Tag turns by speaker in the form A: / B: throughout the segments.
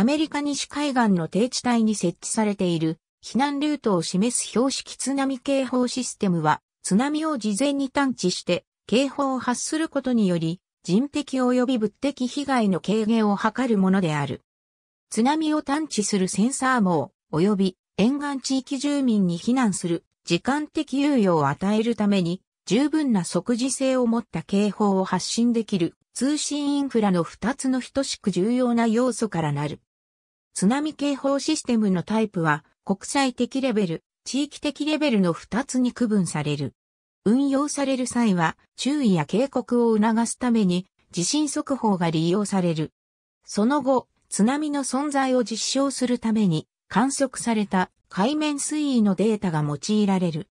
A: アメリカ西海岸の低地帯に設置されている避難ルートを示す標識津波警報システムは津波を事前に探知して警報を発することにより人的及び物的被害の軽減を図るものである。津波を探知するセンサー網及び沿岸地域住民に避難する時間的猶予を与えるために十分な即時性を持った警報を発信できる通信インフラの2つの等しく重要な要素からなる。津波警報システムのタイプは国際的レベル、地域的レベルの2つに区分される。運用される際は注意や警告を促すために地震速報が利用される。その後、津波の存在を実証するために観測された海面水位のデータが用いられる。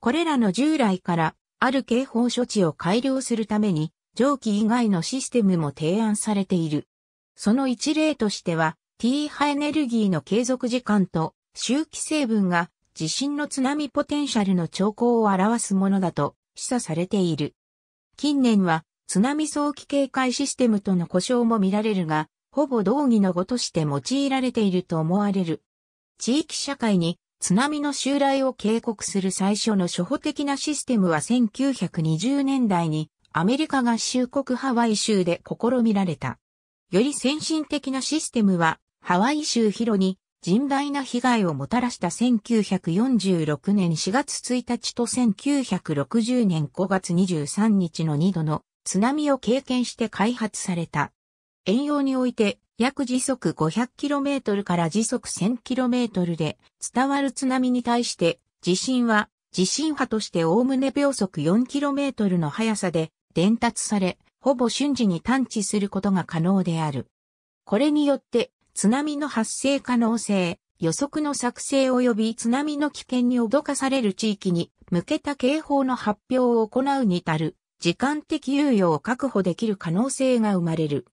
A: これらの従来からある警報処置を改良するために蒸気以外のシステムも提案されている。その一例としては T 波エネルギーの継続時間と周期成分が地震の津波ポテンシャルの兆候を表すものだと示唆されている。近年は津波早期警戒システムとの呼称も見られるが、ほぼ同義の語として用いられていると思われる。地域社会に津波の襲来を警告する最初の初歩的なシステムは1920年代にアメリカ合衆国ハワイ州で試みられた。より先進的なシステムはハワイ州ヒロに甚大な被害をもたらした1946年4月1日と1960年5月23日の2度の津波を経験して開発された。遠洋において約時速 500km から時速 1000km で伝わる津波に対して地震は地震波としておおむね秒速 4km の速さで伝達され、ほぼ瞬時に探知することが可能である。これによって津波の発生可能性、予測の作成及び津波の危険に脅かされる地域に向けた警報の発表を行うに至る時間的猶予を確保できる可能性が生まれる。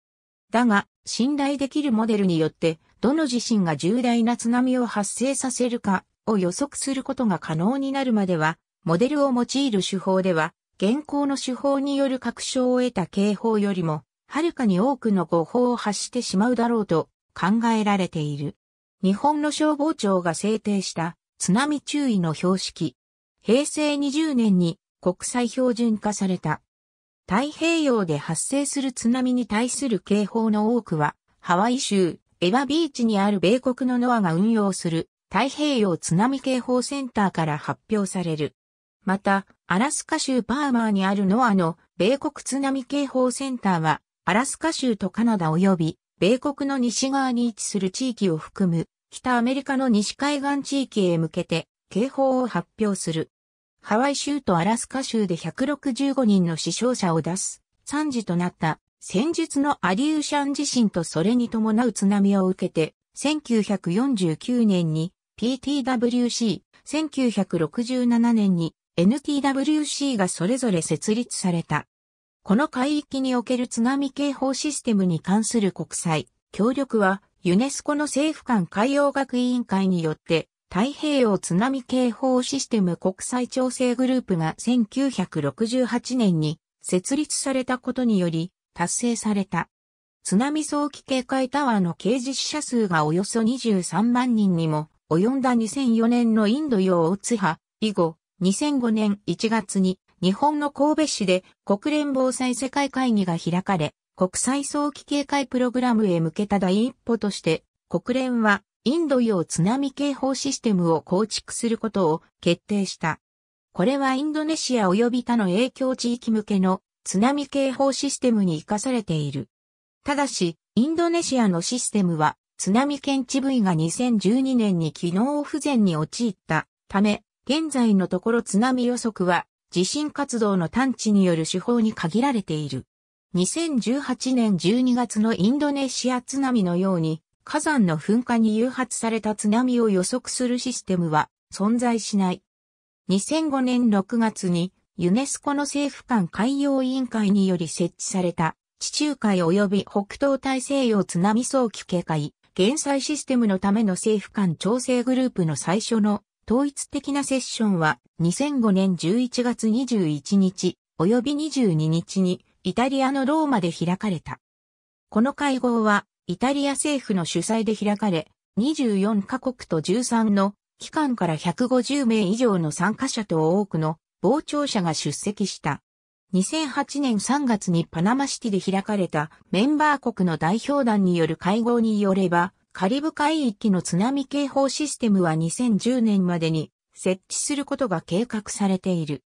A: だが、信頼できるモデルによって、どの地震が重大な津波を発生させるかを予測することが可能になるまでは、モデルを用いる手法では、現行の手法による確証を得た警報よりも、はるかに多くの誤報を発してしまうだろうと考えられている。日本の消防庁が制定した津波注意の標識。平成20年に国際標準化された。太平洋で発生する津波に対する警報の多くは、ハワイ州エバビーチにある米国のノアが運用する太平洋津波警報センターから発表される。また、アラスカ州パーマーにあるノアの米国津波警報センターは、アラスカ州とカナダ及び米国の西側に位置する地域を含む、北アメリカの西海岸地域へ向けて、警報を発表する。ハワイ州とアラスカ州で165人の死傷者を出す、惨事となった先日のアリューシャン地震とそれに伴う津波を受けて、1949年に PTWC、1967年に NTWC がそれぞれ設立された。この海域における津波警報システムに関する国際協力は、ユネスコの政府間海洋学委員会によって、太平洋津波警報システム国際調整グループが1968年に設立されたことにより達成された。津波早期警戒タワーの掲示死者数がおよそ23万人にも及んだ2004年のインド洋大津波以後、2005年1月に日本の神戸市で国連防災世界会議が開かれ、国際早期警戒プログラムへ向けた第一歩として、国連はインド洋津波警報システムを構築することを決定した。これはインドネシア及び他の影響地域向けの津波警報システムに活かされている。ただし、インドネシアのシステムは津波検知部位が2012年に機能不全に陥ったため、現在のところ津波予測は地震活動の探知による手法に限られている。2018年12月のインドネシア津波のように、火山の噴火に誘発された津波を予測するシステムは存在しない。2005年6月にユネスコの政府間海洋委員会により設置された地中海及び北東大西洋津波早期警戒、減災システムのための政府間調整グループの最初の統一的なセッションは2005年11月21日及び22日にイタリアのローマで開かれた。この会合はイタリア政府の主催で開かれ24カ国と13の機関から150名以上の参加者と多くの傍聴者が出席した。2008年3月にパナマシティで開かれたメンバー国の代表団による会合によれば、カリブ海域の津波警報システムは2010年までに設置することが計画されている。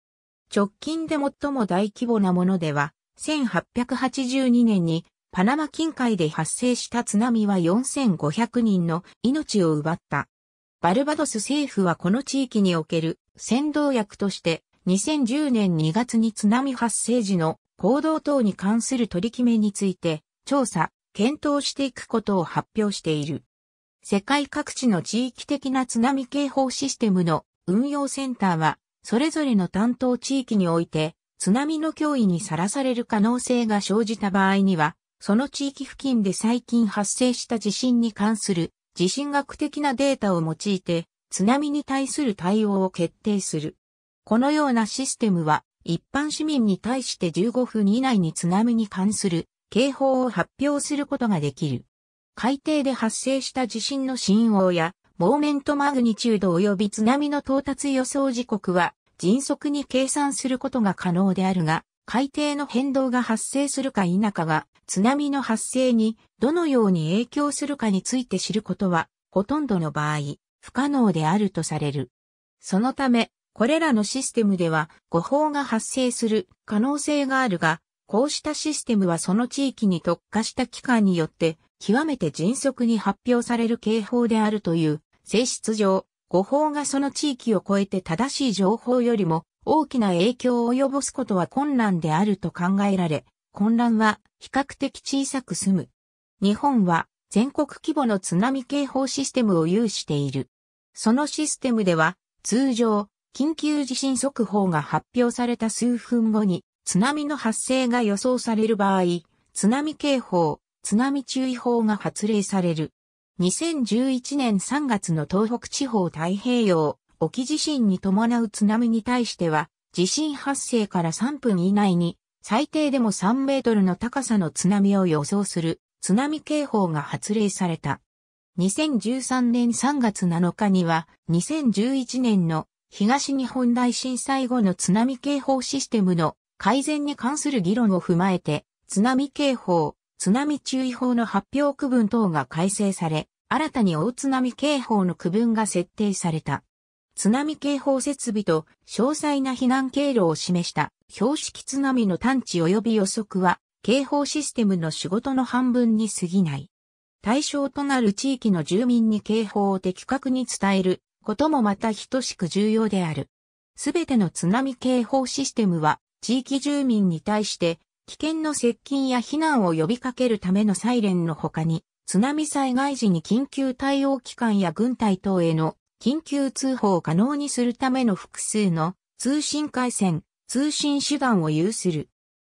A: 直近で最も大規模なものでは、1882年にパナマ近海で発生した津波は4500人の命を奪った。バルバドス政府はこの地域における先導役として2010年2月に津波発生時の行動等に関する取り決めについて調査、検討していくことを発表している。世界各地の地域的な津波警報システムの運用センターは、それぞれの担当地域において、津波の脅威にさらされる可能性が生じた場合には、その地域付近で最近発生した地震に関する地震学的なデータを用いて、津波に対する対応を決定する。このようなシステムは、一般市民に対して15分以内に津波に関する警報を発表することができる。海底で発生した地震の信号や、モーメントマグニチュード及び津波の到達予想時刻は、迅速に計算することが可能であるが、海底の変動が発生するか否かが、津波の発生にどのように影響するかについて知ることは、ほとんどの場合、不可能であるとされる。そのため、これらのシステムでは誤報が発生する可能性があるが、こうしたシステムはその地域に特化した機関によって極めて迅速に発表される警報であるという性質上、誤報がその地域を超えて正しい情報よりも大きな影響を及ぼすことは困難であると考えられ、混乱は比較的小さく済む。日本は全国規模の津波警報システムを有している。そのシステムでは通常緊急地震速報が発表された数分後に津波の発生が予想される場合、津波警報、津波注意報が発令される。2011年3月の東北地方太平洋沖地震に伴う津波に対しては、地震発生から3分以内に最低でも3メートルの高さの津波を予想する津波警報が発令された。2013年3月7日には2011年の東日本大震災後の津波警報システムの改善に関する議論を踏まえて、津波警報、津波注意報の発表区分等が改正され、新たに大津波警報の区分が設定された。津波警報設備と詳細な避難経路を示した標識津波の探知及び予測は警報システムの仕事の半分に過ぎない。対象となる地域の住民に警報を的確に伝えることもまた等しく重要である。すべての津波警報システムは地域住民に対して危険の接近や避難を呼びかけるためのサイレンの他に、津波災害時に緊急対応機関や軍隊等への緊急通報を可能にするための複数の通信回線、通信手段を有する。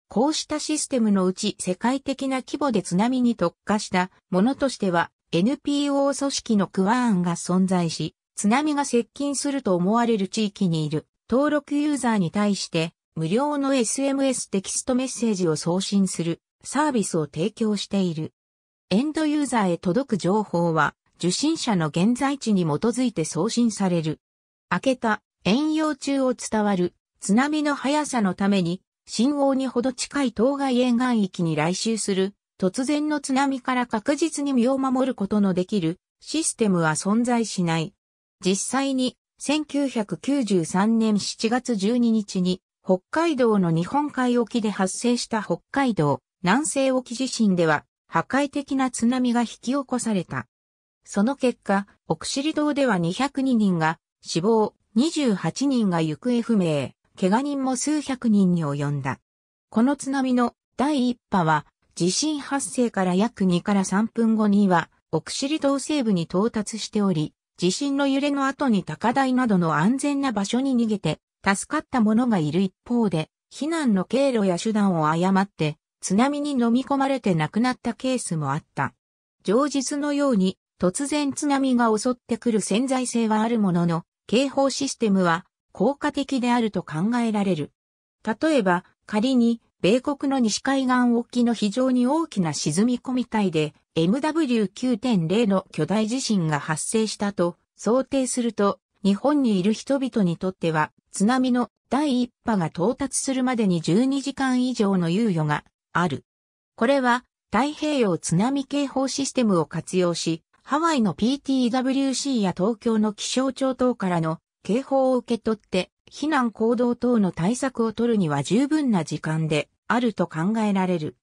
A: こうしたシステムのうち世界的な規模で津波に特化したものとしては NPO 組織のクワーンが存在し、津波が接近すると思われる地域にいる登録ユーザーに対して無料の SMS テキストメッセージを送信するサービスを提供している。エンドユーザーへ届く情報は受信者の現在地に基づいて送信される。明けた、遠洋中を伝わる津波の速さのために信号にほど近い当該沿岸域に来襲する突然の津波から確実に身を守ることのできるシステムは存在しない。実際に1993年7月12日に北海道の日本海沖で発生した北海道南西沖地震では破壊的な津波が引き起こされた。その結果、奥尻島では202人が死亡、28人が行方不明、怪我人も数百人に及んだ。この津波の第一波は地震発生から約2から3分後には奥尻島西部に到達しており、地震の揺れの後に高台などの安全な場所に逃げて助かった者がいる一方で、避難の経路や手段を誤って、津波に飲み込まれて亡くなったケースもあった。常日のように、突然津波が襲ってくる潜在性はあるものの、警報システムは効果的であると考えられる。例えば、仮に、米国の西海岸沖の非常に大きな沈み込み帯で MW9.0 の巨大地震が発生したと想定すると日本にいる人々にとっては、津波の第一波が到達するまでに12時間以上の猶予がある。これは、太平洋津波警報システムを活用し、ハワイの PTWC や東京の気象庁等からの警報を受け取って、避難行動等の対策を取るには十分な時間であると考えられる。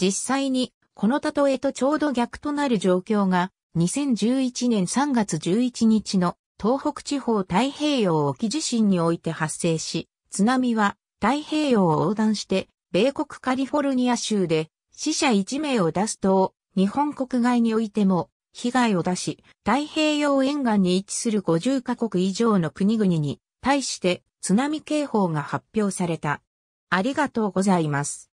A: 実際に、この例えとちょうど逆となる状況が、2011年3月11日の東北地方太平洋沖地震において発生し、津波は太平洋を横断して、米国カリフォルニア州で死者1名を出すと、日本国外においても被害を出し、太平洋沿岸に位置する50カ国以上の国々に対して津波警報が発表された。ありがとうございます。